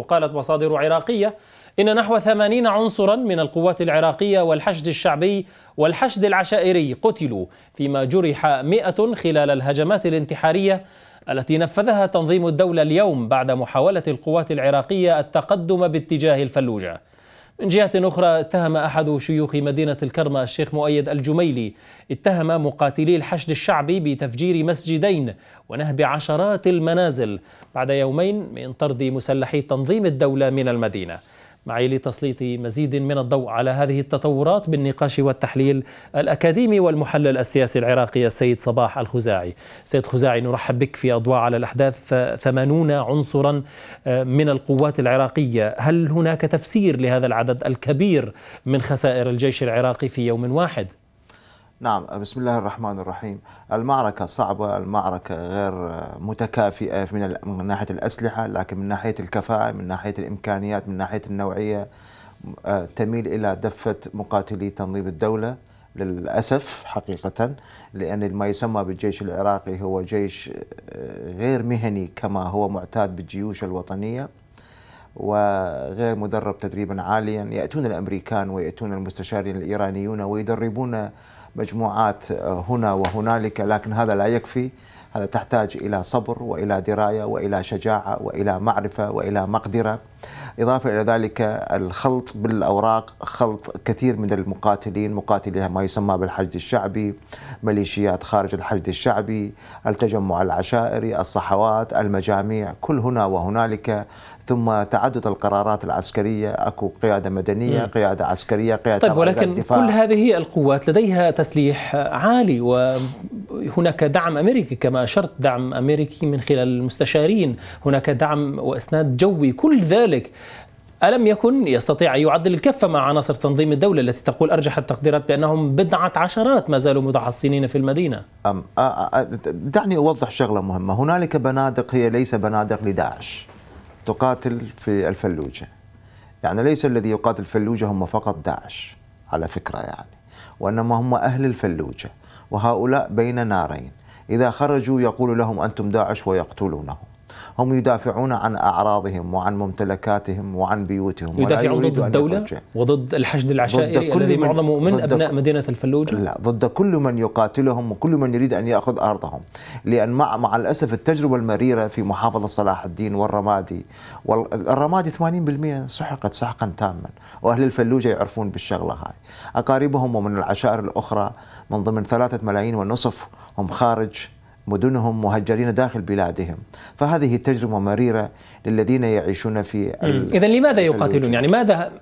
قالت مصادر عراقية إن نحو ثمانين عنصرا من القوات العراقية والحشد الشعبي والحشد العشائري قتلوا فيما جرح مئة خلال الهجمات الانتحارية التي نفذها تنظيم الدولة اليوم بعد محاولة القوات العراقية التقدم باتجاه الفلوجة من جهة أخرى اتهم أحد شيوخ مدينة الكرمة الشيخ مؤيد الجميلي اتهم مقاتلي الحشد الشعبي بتفجير مسجدين ونهب عشرات المنازل بعد يومين من طرد مسلحي تنظيم الدولة من المدينة معي لتسليط مزيد من الضوء على هذه التطورات بالنقاش والتحليل الأكاديمي والمحلل السياسي العراقي السيد صباح الخزاعي سيد خزاعي نرحب بك في أضواء على الأحداث ثمانون عنصرا آه، من القوات العراقية هل هناك تفسير لهذا العدد الكبير من خسائر الجيش العراقي في يوم واحد؟ نعم بسم الله الرحمن الرحيم المعركة صعبة المعركة غير متكافئة من, من ناحية الأسلحة لكن من ناحية الكفاءة من ناحية الإمكانيات من ناحية النوعية آه، تميل إلى دفة مقاتلي تنظيم الدولة للأسف حقيقة لأن ما يسمى بالجيش العراقي هو جيش آه، غير مهني كما هو معتاد بالجيوش الوطنية وغير مدرب تدريبا عاليا يأتون الأمريكان ويأتون المستشارين الإيرانيون ويدربون مجموعات آه، هنا وهنالك لكن هذا لا يكفي هذا تحتاج إلى صبر وإلى دراية وإلى شجاعة وإلى معرفة وإلى مقدرة إضافة إلى ذلك الخلط بالأوراق خلط كثير من المقاتلين مقاتلي ما يسمى بالحشد الشعبي ميليشيات خارج الحشد الشعبي التجمع العشائري الصحوات المجاميع كل هنا وهنالك ثم تعدد القرارات العسكرية أكو قيادة مدنية قيادة عسكرية قيادة طيب ولكن الدفاع. كل هذه القوات لديها تسليح عالي و هناك دعم أمريكي كما أشرت دعم أمريكي من خلال المستشارين هناك دعم وإسناد جوي كل ذلك ألم يكن يستطيع أن يعدل الكفة مع عناصر تنظيم الدولة التي تقول أرجح التقديرات بأنهم بضعة عشرات ما زالوا متحصنين في المدينة أم دعني أوضح شغلة مهمة هنالك بنادق هي ليس بنادق لداعش تقاتل في الفلوجة يعني ليس الذي يقاتل الفلوجة هم فقط داعش على فكرة يعني وإنما هم أهل الفلوجة وهؤلاء بين نارين إذا خرجوا يقول لهم أنتم داعش ويقتلونهم هم يدافعون عن أعراضهم وعن ممتلكاتهم وعن بيوتهم يدافعون ضد الدولة وضد الحشد العشائري ضد كل الذي معظمه من أبناء مدينة الفلوجة لا ضد كل من يقاتلهم وكل من يريد أن يأخذ أرضهم لأن مع, مع الأسف التجربة المريرة في محافظة صلاح الدين والرمادي والرمادي 80% سحقت سحقا تاما وأهل الفلوجة يعرفون بالشغلة هاي أقاربهم ومن العشائر الأخرى من ضمن ثلاثة ملايين ونصف هم خارج مدنهم مهجرين داخل بلادهم فهذه تجربة مريرة للذين يعيشون في إذا لماذا يقاتلون يعني ماذا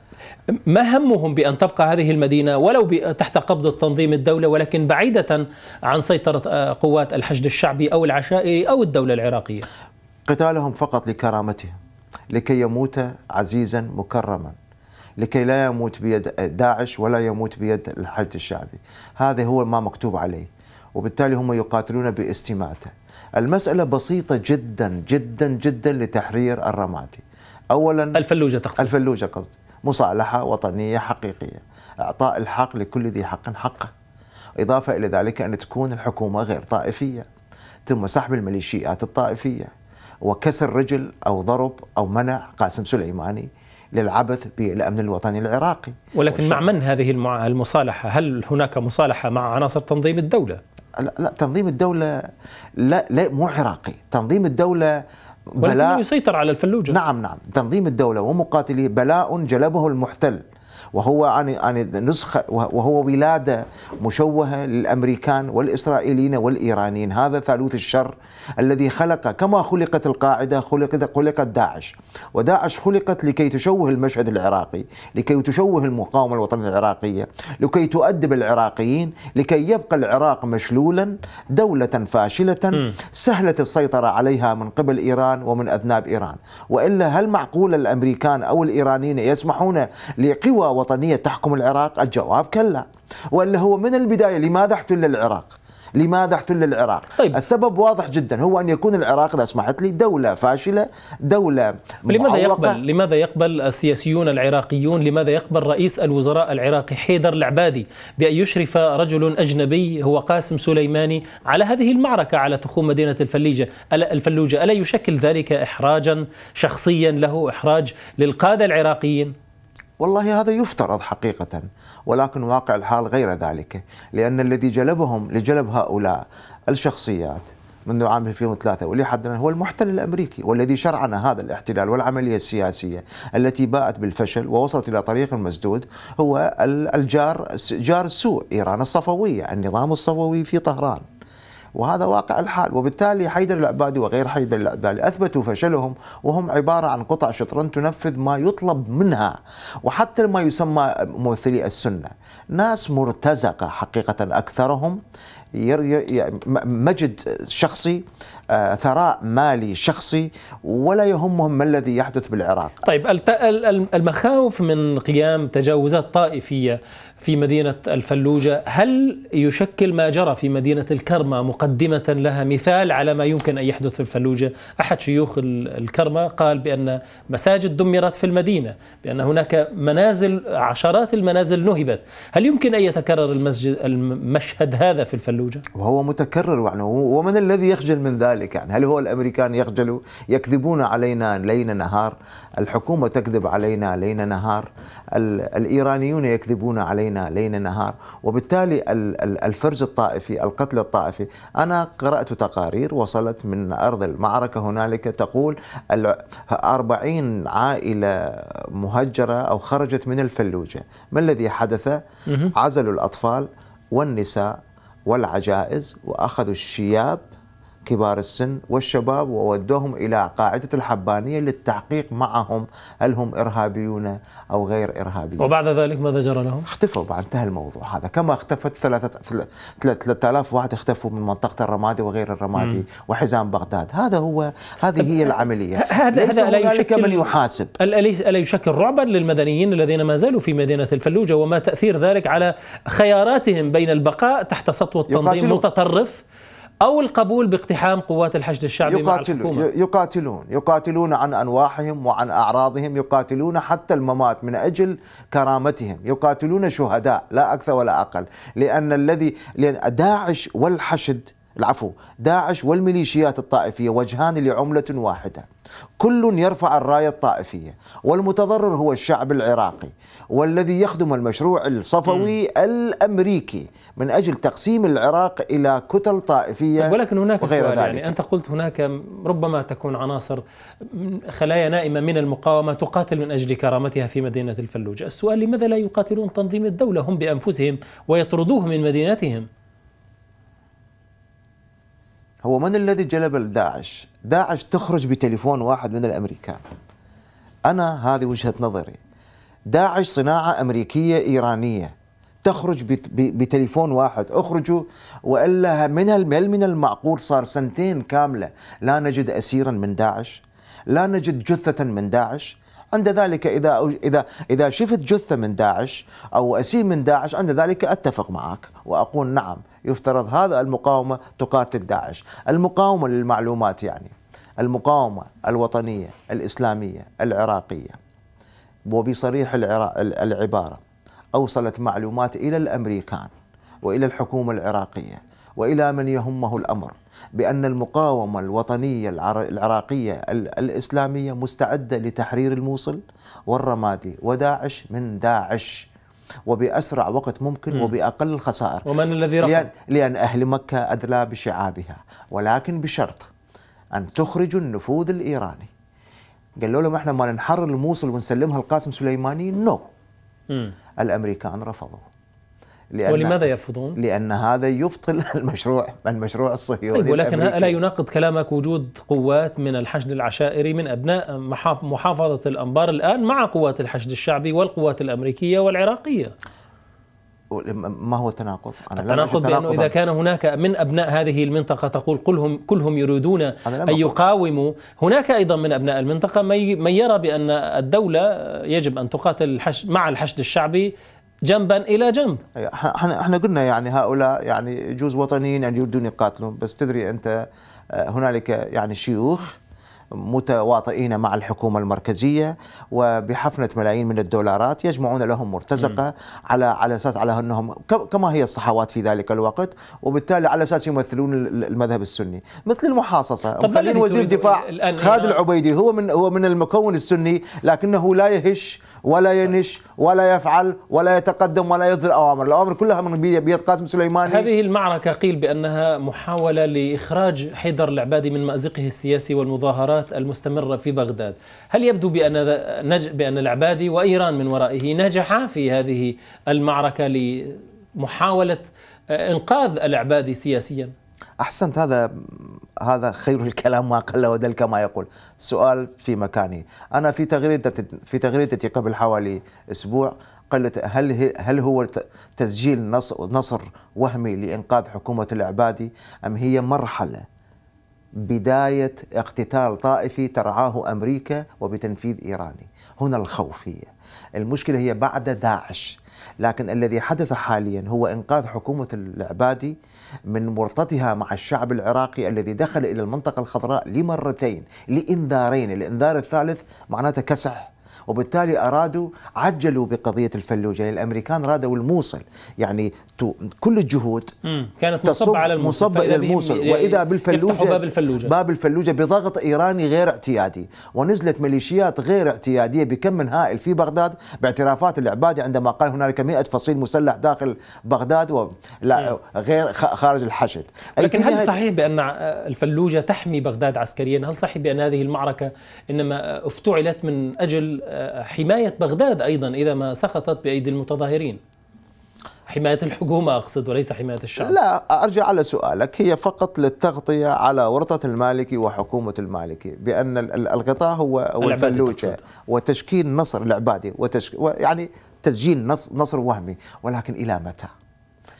ما همهم بأن تبقى هذه المدينة ولو تحت قبض تنظيم الدولة ولكن بعيدة عن سيطرة آه، قوات الحشد الشعبي أو العشائري أو الدولة العراقية قتالهم فقط لكرامته لكي يموت عزيزا مكرما لكي لا يموت بيد داعش ولا يموت بيد الحشد الشعبي هذا هو ما مكتوب عليه وبالتالي هم يقاتلون باستماته المسألة بسيطة جدا جدا جدا لتحرير الرمادي أولا الفلوجة تقصد الفلوجة قصدي مصالحة وطنية حقيقية إعطاء الحق لكل ذي حق حقه إضافة إلى ذلك أن تكون الحكومة غير طائفية ثم سحب الميليشيات الطائفية وكسر رجل أو ضرب أو منع قاسم سليماني للعبث بالامن الوطني العراقي ولكن مع من هذه المصالحه؟ هل هناك مصالحه مع عناصر تنظيم الدوله؟ لا, لا تنظيم الدولة لا, لا مو عراقي تنظيم الدولة بلاء يسيطر على الفلوجة نعم نعم تنظيم الدولة ومقاتليه بلاء جلبه المحتل وهو عن عن نسخه وهو ولاده مشوهه للامريكان والاسرائيليين والايرانيين، هذا ثالوث الشر الذي خلق كما خلقت القاعده خلقت خلقت داعش، وداعش خلقت لكي تشوه المشهد العراقي، لكي تشوه المقاومه الوطنيه العراقيه، لكي تؤدب العراقيين، لكي يبقى العراق مشلولا دولة فاشلة سهلة السيطرة عليها من قبل إيران ومن أذناب إيران وإلا هل معقول الأمريكان أو الإيرانيين يسمحون لقوى وطنية تحكم العراق الجواب كلا وإلا هو من البداية لماذا احتل العراق لماذا احتل العراق طيب. السبب واضح جدا هو أن يكون العراق إذا سمحت لي دولة فاشلة دولة لماذا يقبل لماذا يقبل السياسيون العراقيون لماذا يقبل رئيس الوزراء العراقي حيدر العبادي بأن يشرف رجل أجنبي هو قاسم سليماني على هذه المعركة على تخوم مدينة الفليجة الفلوجة ألا يشكل ذلك إحراجا شخصيا له إحراج للقادة العراقيين والله هذا يفترض حقيقة ولكن واقع الحال غير ذلك لأن الذي جلبهم لجلب هؤلاء الشخصيات منذ عام 2003 والى حدنا هو المحتل الامريكي والذي شرعنا هذا الاحتلال والعمليه السياسيه التي باءت بالفشل ووصلت الى طريق مسدود هو الجار جار السوء ايران الصفويه، النظام الصفوي في طهران. وهذا واقع الحال وبالتالي حيدر العبادي وغير حيدر العبادي أثبتوا فشلهم وهم عبارة عن قطع شطرن تنفذ ما يطلب منها وحتى ما يسمى ممثلي السنة ناس مرتزقة حقيقة أكثرهم مجد شخصي آه، ثراء مالي شخصي ولا يهمهم ما الذي يحدث بالعراق طيب المخاوف من قيام تجاوزات طائفية في مدينة الفلوجة هل يشكل ما جرى في مدينة الكرمة مقدمة لها مثال على ما يمكن أن يحدث في الفلوجة أحد شيوخ الكرمة قال بأن مساجد دمرت في المدينة بأن هناك منازل عشرات المنازل نهبت هل يمكن أن يتكرر المسجد المشهد هذا في الفلوجة؟ وهو متكرر يعني ومن الذي يخجل من ذلك يعني هل هو الأمريكان يخجلوا يكذبون علينا ليل نهار الحكومة تكذب علينا ليل نهار الإيرانيون يكذبون علينا علينا ليل نهار وبالتالي الفرز الطائفي القتل الطائفي أنا قرأت تقارير وصلت من أرض المعركة هنالك تقول أربعين عائلة مهجرة أو خرجت من الفلوجة ما الذي حدث عزلوا الأطفال والنساء والعجائز وأخذوا الشياب كبار السن والشباب وودوهم إلى قاعدة الحبانية للتحقيق معهم هل هم إرهابيون أو غير إرهابيون وبعد ذلك ماذا جرى لهم؟ اختفوا بعد انتهى الموضوع هذا كما اختفت 3000 واحد اختفوا من منطقة الرمادي وغير الرمادي م. وحزام بغداد هذا هو هذه هي العملية هذا ليس هذا هناك من يحاسب أليس ألا يشكل رعبا للمدنيين الذين ما زالوا في مدينة الفلوجة وما تأثير ذلك على خياراتهم بين البقاء تحت سطوة تنظيم متطرف أو القبول باقتحام قوات الحشد الشعبي يقاتلون مع الحكومة يقاتلون يقاتلون عن أنواحهم وعن أعراضهم يقاتلون حتى الممات من أجل كرامتهم يقاتلون شهداء لا أكثر ولا أقل لأن الذي لأن داعش والحشد العفو داعش والميليشيات الطائفية وجهان لعملة واحدة كل يرفع الراية الطائفية والمتضرر هو الشعب العراقي والذي يخدم المشروع الصفوي م. الأمريكي من أجل تقسيم العراق إلى كتل طائفية ولكن هناك وغير سؤال يعني ذلك. يعني أنت قلت هناك ربما تكون عناصر خلايا نائمة من المقاومة تقاتل من أجل كرامتها في مدينة الفلوجة السؤال لماذا لا يقاتلون تنظيم الدولة هم بأنفسهم ويطردوه من مدينتهم هو من الذي جلب داعش؟ داعش تخرج بتليفون واحد من الامريكان. انا هذه وجهه نظري. داعش صناعه امريكيه ايرانيه تخرج بتليفون واحد اخرجوا والا من المل من المعقول صار سنتين كامله لا نجد اسيرا من داعش لا نجد جثه من داعش عند ذلك اذا اذا اذا شفت جثه من داعش او اسير من داعش عند ذلك اتفق معك واقول نعم يفترض هذا المقاومة تقاتل داعش المقاومة للمعلومات يعني المقاومة الوطنية الإسلامية العراقية وبصريح العبارة أوصلت معلومات إلى الأمريكان وإلى الحكومة العراقية وإلى من يهمه الأمر بأن المقاومة الوطنية العراقية الإسلامية مستعدة لتحرير الموصل والرمادي وداعش من داعش وبأسرع وقت ممكن وبأقل الخسائر ومن الذي رفض؟ لأن, لأن أهل مكة أدلى بشعابها ولكن بشرط أن تخرجوا النفوذ الإيراني قالوا لهم احنا ما ننحرر الموصل ونسلمها القاسم سليماني نو no. الأمريكان رفضوا لأن ولماذا يرفضون؟ لأن هذا يبطل المشروع المشروع الصهيوني طيب ولكن ألا يناقض كلامك وجود قوات من الحشد العشائري من أبناء محافظة الأنبار الآن مع قوات الحشد الشعبي والقوات الأمريكية والعراقية ما هو التناقض؟ أنا التناقض بأنه إذا كان هناك من أبناء هذه المنطقة تقول كلهم كلهم يريدون أن يقاوموا هناك أيضا من أبناء المنطقة من يرى بأن الدولة يجب أن تقاتل مع الحشد الشعبي جنبا الى جنب احنا احنا قلنا يعني هؤلاء يعني جوز وطنيين يعني يريدون يقاتلون بس تدري انت آه، هنالك يعني شيوخ متواطئين مع الحكومة المركزية وبحفنة ملايين من الدولارات يجمعون لهم مرتزقة م. على على أساس على أنهم كما هي الصحوات في ذلك الوقت وبالتالي على أساس يمثلون المذهب السني مثل المحاصصة وخلين وزير دفاع خالد العبيدي هو من هو من المكون السني لكنه لا يهش ولا ينش ولا يفعل ولا يتقدم ولا يصدر أوامر الأوامر كلها من بيد قاسم سليماني هذه المعركة قيل بأنها محاولة لإخراج حيدر العبادي من مأزقه السياسي والمظاهرات العلاقات المستمرة في بغداد هل يبدو بأن, نج... بأن العبادي وإيران من ورائه نجحا في هذه المعركة لمحاولة آه، إنقاذ العبادي سياسيا أحسنت هذا هذا خير الكلام ما قل ودل كما يقول سؤال في مكانه أنا في تغريده في تغريدتي قبل حوالي أسبوع قلت هل هل هو تسجيل نصر وهمي لإنقاذ حكومة العبادي أم هي مرحلة بداية اقتتال طائفي ترعاه أمريكا وبتنفيذ إيراني هنا الخوفية المشكلة هي بعد داعش لكن الذي حدث حاليا هو إنقاذ حكومة العبادي من مرتتها مع الشعب العراقي الذي دخل إلى المنطقة الخضراء لمرتين لإنذارين الإنذار الثالث معناته كسح وبالتالي أرادوا عجلوا بقضية الفلوجة يعني الأمريكان رادوا الموصل يعني كل الجهود كانت تصب على الموصل مصبة إلى الموصل وإذا بالفلوجة باب الفلوجة باب الفلوجة بضغط إيراني غير اعتيادي ونزلت ميليشيات غير اعتيادية بكم هائل في بغداد باعترافات العبادي عندما قال هنالك 100 فصيل مسلح داخل بغداد لا غير خارج الحشد لكن هل صحيح بأن الفلوجة تحمي بغداد عسكريا هل صحيح بأن هذه المعركة إنما افتعلت من أجل حماية بغداد أيضا إذا ما سقطت بأيدي المتظاهرين حماية الحكومة أقصد وليس حماية الشعب لا أرجع على سؤالك هي فقط للتغطية على ورطة المالكي وحكومة المالكي بأن الغطاء هو الفلوجة وتشكيل نصر العبادي وتشك... يعني تسجيل نصر وهمي ولكن إلى متى؟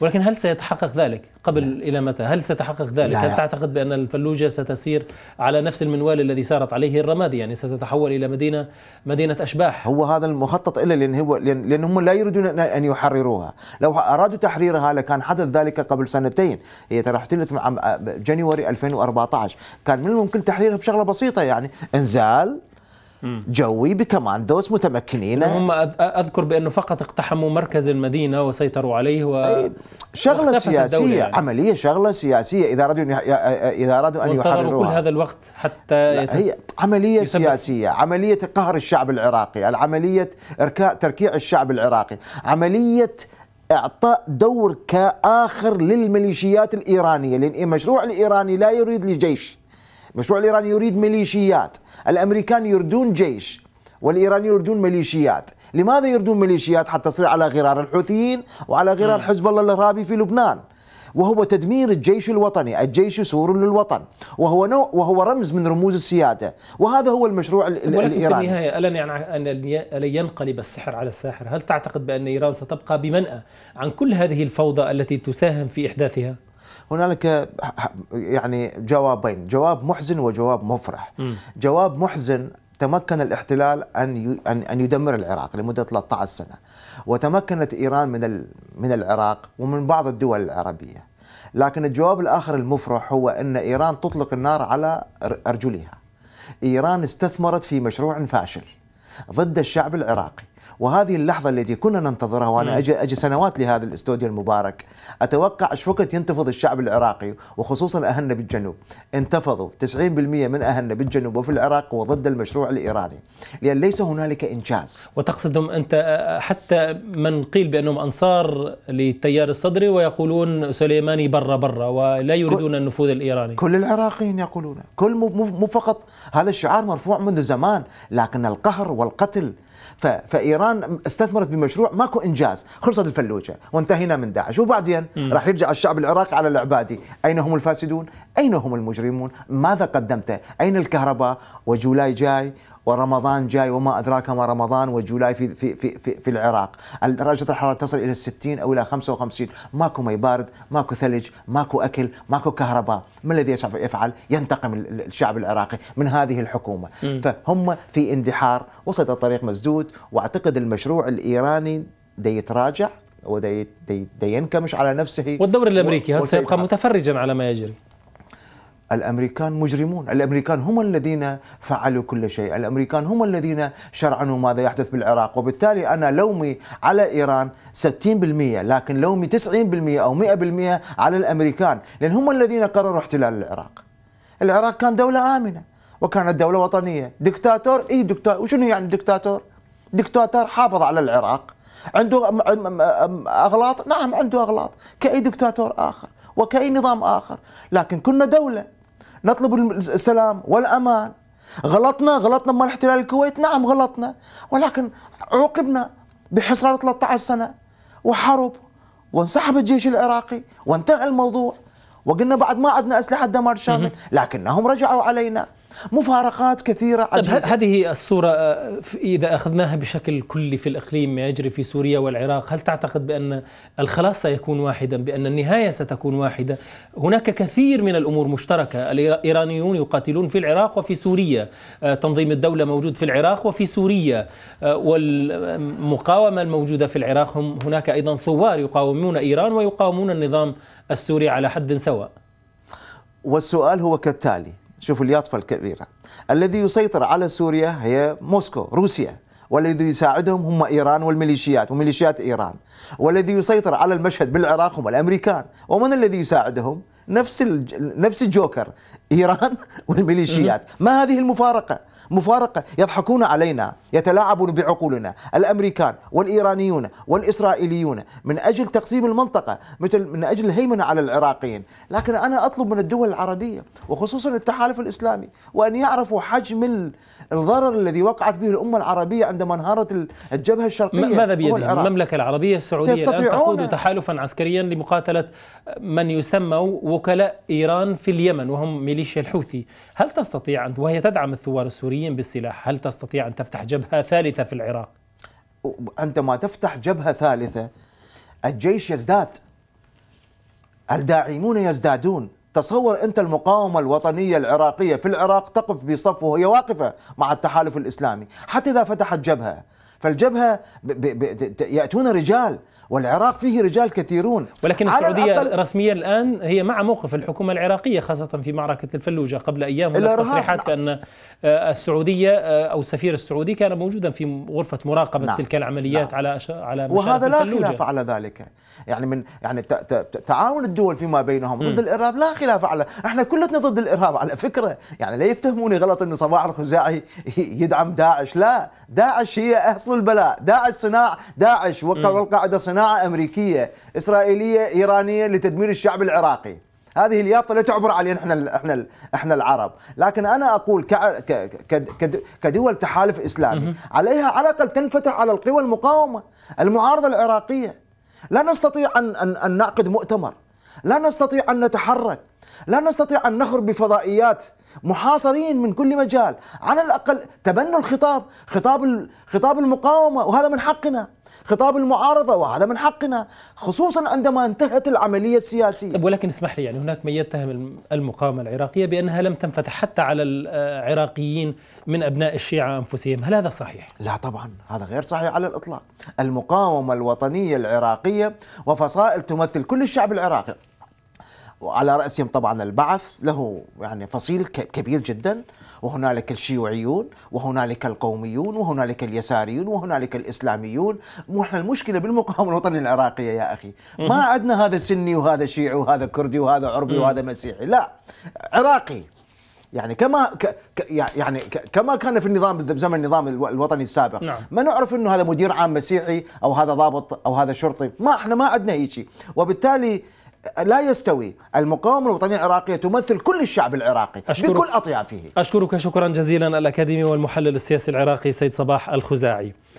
ولكن هل سيتحقق ذلك قبل لا. إلى متى هل سيتحقق ذلك لا. هل تعتقد بأن الفلوجة ستسير على نفس المنوال الذي سارت عليه الرمادي يعني ستتحول إلى مدينة مدينة أشباح هو هذا المخطط إلا لأن, هو لأن هم لا يريدون أن يحرروها لو أرادوا تحريرها لكان حدث ذلك قبل سنتين هي ترى احتلت آه، جانيوري 2014 كان من الممكن تحريرها بشغلة بسيطة يعني انزال جوي بكماندوس متمكنين هم اذكر بانه فقط اقتحموا مركز المدينه وسيطروا عليه و شغله سياسيه يعني. عمليه شغله سياسيه اذا ارادوا اذا ارادوا ان يحرروا كل هذا الوقت حتى يتف... هي عمليه يثبت. سياسيه عمليه قهر الشعب العراقي عمليه اركاء تركيع الشعب العراقي عمليه اعطاء دور كاخر للميليشيات الايرانيه لان المشروع الايراني لا يريد لجيش المشروع الإيراني يريد ميليشيات الأمريكان يردون جيش والإيراني يردون ميليشيات لماذا يردون ميليشيات حتى تصير على غرار الحوثيين وعلى غرار حزب الله الإرهابي في لبنان وهو تدمير الجيش الوطني، الجيش سور للوطن، وهو نوع وهو رمز من رموز السياده، وهذا هو المشروع الايراني. في النهايه الا يعني ان ينقلب السحر على الساحر، هل تعتقد بان ايران ستبقى بمنأى عن كل هذه الفوضى التي تساهم في احداثها؟ هنالك يعني جوابين جواب محزن وجواب مفرح جواب محزن تمكن الاحتلال ان ان يدمر العراق لمده 13 سنه وتمكنت ايران من من العراق ومن بعض الدول العربيه لكن الجواب الاخر المفرح هو ان ايران تطلق النار على ارجلها ايران استثمرت في مشروع فاشل ضد الشعب العراقي وهذه اللحظة التي كنا ننتظرها وأنا أجي, أجي سنوات لهذا الاستوديو المبارك أتوقع شو وقت ينتفض الشعب العراقي وخصوصا أهلنا بالجنوب انتفضوا 90% من أهلنا بالجنوب وفي العراق وضد المشروع الإيراني لأن ليس هنالك إنجاز وتقصدهم أنت حتى من قيل بأنهم أنصار للتيار الصدري ويقولون سليماني برا برا ولا يريدون النفوذ الإيراني كل العراقيين يقولون كل مو فقط هذا الشعار مرفوع منذ زمان لكن القهر والقتل فايران استثمرت بمشروع ماكو انجاز خلصت الفلوجه وانتهينا من داعش وبعدين راح يرجع الشعب العراقي على العبادي اين هم الفاسدون اين هم المجرمون ماذا قدمته اين الكهرباء وجولاي جاي ورمضان جاي وما أدراك ما رمضان وجولاي في, في, في, في, في العراق درجة الحرارة تصل إلى 60 أو إلى 55 ماكو مي بارد ماكو ثلج ماكو أكل ماكو كهرباء ما الذي يفعل ينتقم الشعب العراقي من هذه الحكومة م. فهم في اندحار وسط الطريق مسدود واعتقد المشروع الإيراني دي يتراجع ودي دي ينكمش على نفسه والدور الامريكي هل سيبقى متفرجا على ما يجري؟ الامريكان مجرمون، الامريكان هم الذين فعلوا كل شيء، الامريكان هم الذين شرعنوا ماذا يحدث بالعراق، وبالتالي انا لومي على ايران 60% لكن لومي 90% او 100% على الامريكان، لان هم الذين قرروا احتلال العراق. العراق كان دولة آمنة وكانت دولة وطنية، دكتاتور اي دكتاتور وشنو يعني دكتاتور؟ دكتاتور حافظ على العراق، عنده اغلاط؟ نعم عنده اغلاط كاي دكتاتور اخر وكاي نظام اخر، لكن كنا دوله نطلب السلام والأمان غلطنا غلطنا بمال احتلال الكويت نعم غلطنا ولكن عوقبنا بحصار 13 سنة وحرب وانسحب الجيش العراقي وانتهى الموضوع وقلنا بعد ما عدنا أسلحة دمار شامل لكنهم رجعوا علينا مفارقات كثيرة طيب، عجيبة. طب هذه الصورة آه، إذا أخذناها بشكل كلي في الإقليم ما يجري في سوريا والعراق هل تعتقد بأن الخلاص سيكون واحدا بأن النهاية ستكون واحدة هناك كثير من الأمور مشتركة الإيرانيون يقاتلون في العراق وفي سوريا آه، تنظيم الدولة موجود في العراق وفي سوريا آه، والمقاومة الموجودة في العراق هم هناك أيضا ثوار يقاومون إيران ويقاومون النظام السوري على حد سواء والسؤال هو كالتالي شوفوا الياطفة الكبيرة الذي يسيطر على سوريا هي موسكو روسيا والذي يساعدهم هم ايران والميليشيات وميليشيات ايران والذي يسيطر على المشهد بالعراق هم الامريكان ومن الذي يساعدهم نفس نفس الجوكر ايران والميليشيات ما هذه المفارقه مفارقة يضحكون علينا يتلاعبون بعقولنا الأمريكان والإيرانيون والإسرائيليون من أجل تقسيم المنطقة مثل من أجل الهيمنة على العراقيين لكن أنا أطلب من الدول العربية وخصوصا التحالف الإسلامي وأن يعرفوا حجم الضرر الذي وقعت به الأمة العربية عندما انهارت الجبهة الشرقية ماذا بيدي المملكة العربية السعودية أن تقود تحالفا عسكريا لمقاتلة من يسمى وكلاء إيران في اليمن وهم ميليشيا الحوثي هل تستطيع أن وهي تدعم الثوار السوري السوريين بالسلاح هل تستطيع أن تفتح جبهة ثالثة في العراق؟ عندما تفتح جبهة ثالثة الجيش يزداد الداعمون يزدادون تصور أنت المقاومة الوطنية العراقية في العراق تقف بصف وهي واقفة مع التحالف الإسلامي حتى إذا فتحت جبهة فالجبهة ب ب ب يأتون رجال والعراق فيه رجال كثيرون ولكن السعودية رسميا الآن هي مع موقف الحكومة العراقية خاصة في معركة الفلوجة قبل أيام تصريحات بأن آه، السعودية آه، أو السفير السعودي كان موجودا في غرفة مراقبة نعم. تلك العمليات نعم. على على وهذا لا الفلوجة. خلاف على ذلك يعني من يعني تعاون الدول فيما بينهم ضد الإرهاب لا خلاف على احنا كلنا ضد الإرهاب على فكرة يعني لا يفتهموني غلط أن صباح الخزاعي يدعم داعش لا داعش هي أصل البلاء داعش صناع داعش والقاعدة صناع صناعة أمريكية إسرائيلية إيرانية لتدمير الشعب العراقي هذه اليافطه لا تعبر علينا احنا احنا احنا العرب، لكن انا اقول كدول تحالف اسلامي عليها على الاقل تنفتح على القوى المقاومه، المعارضه العراقيه. لا نستطيع ان ان, أن نعقد مؤتمر، لا نستطيع ان نتحرك، لا نستطيع ان نخرج بفضائيات محاصرين من كل مجال، على الاقل تبنوا الخطاب، خطاب خطاب المقاومه وهذا من حقنا. خطاب المعارضة وهذا من حقنا خصوصا عندما انتهت العملية السياسية طيب ولكن اسمح لي يعني هناك من يتهم المقاومة العراقية بأنها لم تنفتح حتى على العراقيين آه، من أبناء الشيعة أنفسهم هل هذا صحيح؟ لا طبعا هذا غير صحيح على الإطلاق المقاومة الوطنية العراقية وفصائل تمثل كل الشعب العراقي وعلى رأسهم طبعا البعث له يعني فصيل كبير جدا وهنالك الشيوعيون وهنالك القوميون وهنالك اليساريون وهنالك الاسلاميون وإحنا المشكله بالمقاومه الوطنيه العراقيه يا اخي ما عندنا هذا سني وهذا شيعي وهذا كردي وهذا عربي وهذا مسيحي لا عراقي يعني كما ك يعني ك كما كان في النظام زمن النظام الوطني السابق نعم. ما نعرف انه هذا مدير عام مسيحي او هذا ضابط او هذا شرطي ما احنا ما عندنا هيك وبالتالي لا يستوي المقاومة الوطنية العراقية تمثل كل الشعب العراقي أشكرك بكل أطيافه أشكرك شكرا جزيلا الأكاديمي والمحلل السياسي العراقي سيد صباح الخزاعي